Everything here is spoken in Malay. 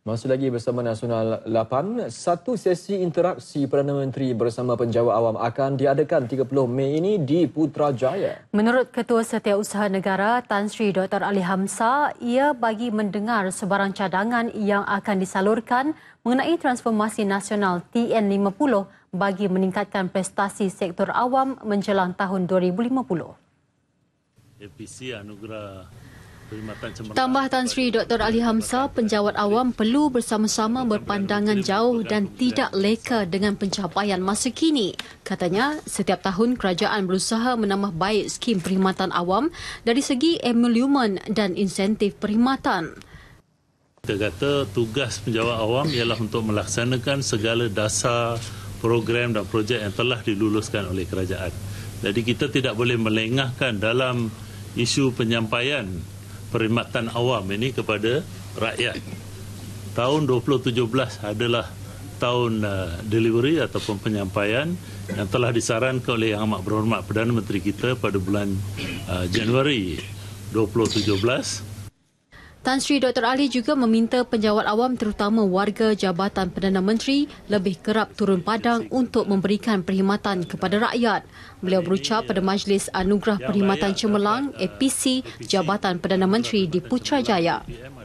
Masih lagi bersama Nasional 8, satu sesi interaksi Perdana Menteri bersama penjawat awam akan diadakan 30 Mei ini di Putrajaya. Menurut Ketua Setiausaha Negara Tan Sri Dr. Ali Hamsa, ia bagi mendengar sebarang cadangan yang akan disalurkan mengenai transformasi nasional TN50 bagi meningkatkan prestasi sektor awam menjelang tahun 2050. FPC Anugerah Tambah Tan Sri Dr. Ali Hamzah, penjawat awam perlu bersama-sama berpandangan jauh dan tidak leka dengan pencapaian masa kini. Katanya, setiap tahun kerajaan berusaha menambah baik skim perkhidmatan awam dari segi emolument dan insentif perkhidmatan. Kita kata tugas penjawat awam ialah untuk melaksanakan segala dasar program dan projek yang telah diluluskan oleh kerajaan. Jadi kita tidak boleh melengahkan dalam isu penyampaian perkhidmatan awam ini kepada rakyat. Tahun 2017 adalah tahun uh, delivery ataupun penyampaian yang telah disarankan oleh Yang Amat Berhormat Perdana Menteri kita pada bulan uh, Januari 2017 Tan Sri Dr. Ali juga meminta penjawat awam terutama warga Jabatan Perdana Menteri lebih kerap turun padang untuk memberikan perkhidmatan kepada rakyat. Beliau berucap pada Majlis Anugerah Perkhidmatan Cemerlang, APC, Jabatan Perdana Menteri di Putrajaya.